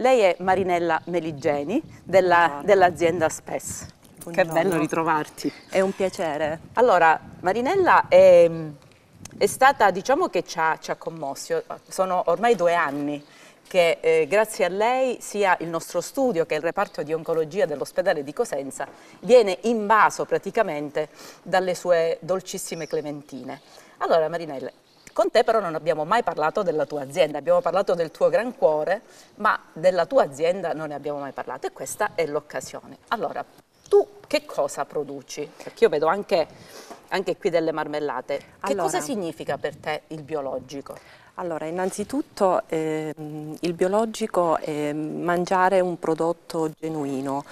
Lei è Marinella Meligeni dell'azienda dell Spes. Buongiorno. Che bello ritrovarti. È un piacere. Allora, Marinella è, è stata, diciamo che ci ha, ci ha commosso, sono ormai due anni che eh, grazie a lei sia il nostro studio che il reparto di oncologia dell'ospedale di Cosenza viene invaso praticamente dalle sue dolcissime clementine. Allora Marinella, con te però non abbiamo mai parlato della tua azienda, abbiamo parlato del tuo gran cuore, ma della tua azienda non ne abbiamo mai parlato e questa è l'occasione. Allora, tu che cosa produci? Perché io vedo anche, anche qui delle marmellate. Che allora, cosa significa per te il biologico? Allora, innanzitutto eh, il biologico è mangiare un prodotto genuino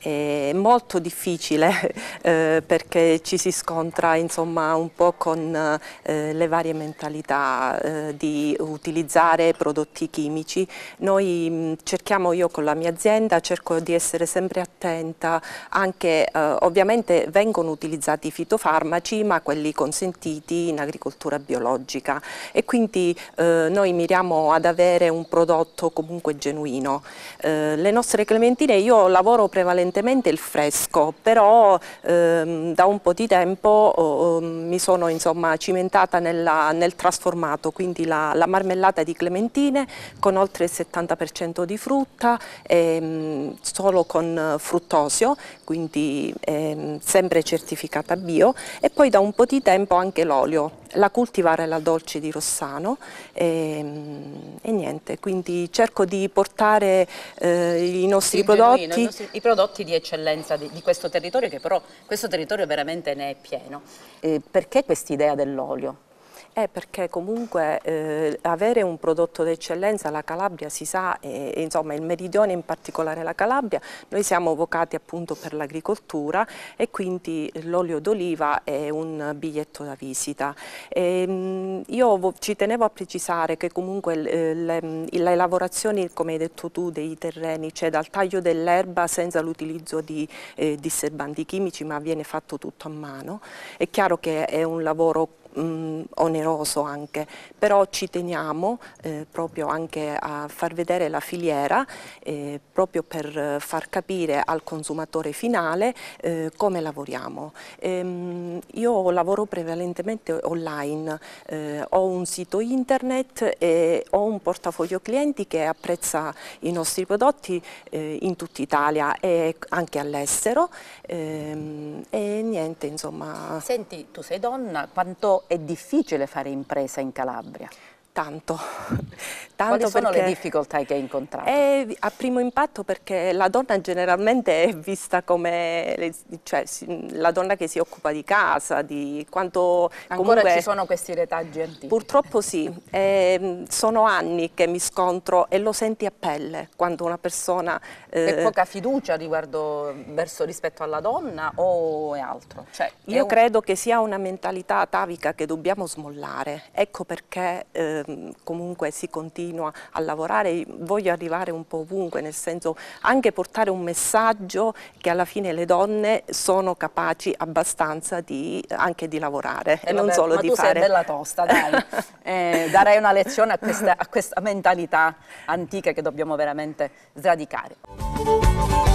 è molto difficile eh, perché ci si scontra insomma, un po' con eh, le varie mentalità eh, di utilizzare prodotti chimici. Noi mh, mm, cerchiamo, io con la mia azienda, cerco di essere sempre attenta, anche eh, ovviamente vengono utilizzati i fitofarmaci ma quelli consentiti in agricoltura biologica e quindi eh, noi miriamo ad avere un prodotto comunque genuino. Eh, le nostre clementine, io lavoro prevalentemente prevalentemente il fresco, però ehm, da un po' di tempo oh, oh, mi sono insomma, cimentata nella, nel trasformato, quindi la, la, marmellata di clementine con oltre il 70% di frutta, ehm, solo con fruttosio, quindi ehm, sempre certificata bio e poi da un po' di tempo anche l'olio la cultivare la dolce di Rossano e, ehm, e niente, quindi cerco di portare eh, i nostri prodotti. Genuino, i, nostri, i, prodotti di eccellenza di, di, questo territorio che però questo territorio veramente ne è pieno. Eh, perché idea dell'olio? Eh, perché comunque eh, avere un prodotto d'eccellenza, la Calabria si sa, eh, insomma il meridione in particolare la Calabria, noi siamo vocati appunto per l'agricoltura e quindi l'olio d'oliva è un biglietto da visita. E, ehm, io ci tenevo a precisare che comunque eh, le, le, le lavorazioni, come hai detto tu, dei terreni, cioè dal taglio dell'erba senza l'utilizzo di eh, disserbanti chimici, ma viene fatto tutto a mano, è chiaro che è un lavoro mh, mm, oneroso anche, però ci teniamo eh, proprio anche a far vedere la filiera eh, proprio per far capire al consumatore finale eh, come lavoriamo. Ehm, io lavoro prevalentemente online, eh, ho un sito internet e ho un portafoglio clienti che apprezza i nostri prodotti eh, in tutta Italia e anche all'estero ehm, e niente insomma. Senti, tu sei donna, quanto è difficile fare impresa in Calabria. Tanto. Tanto Quali sono le difficoltà che hai incontrato? È a primo impatto perché la donna generalmente è vista come cioè, la donna che si occupa di casa, di quanto... Ancora comunque, ci sono questi retaggi antichi? Purtroppo sì, eh, sono anni che mi scontro e lo senti a pelle quando una persona... Eh, poca fiducia riguardo, verso, rispetto alla donna o è altro? Cioè, io è un... credo che sia una mentalità atavica che dobbiamo smollare, ecco perché... Eh, Ehm, comunque si continua a lavorare, voglio arrivare un po' ovunque, nel senso anche portare un messaggio che alla fine le donne sono capaci abbastanza di, anche di lavorare eh, e non solo di fare. Ma tu sei bella tosta, dai, eh, darai una lezione a questa, a questa mentalità antica che dobbiamo veramente sradicare.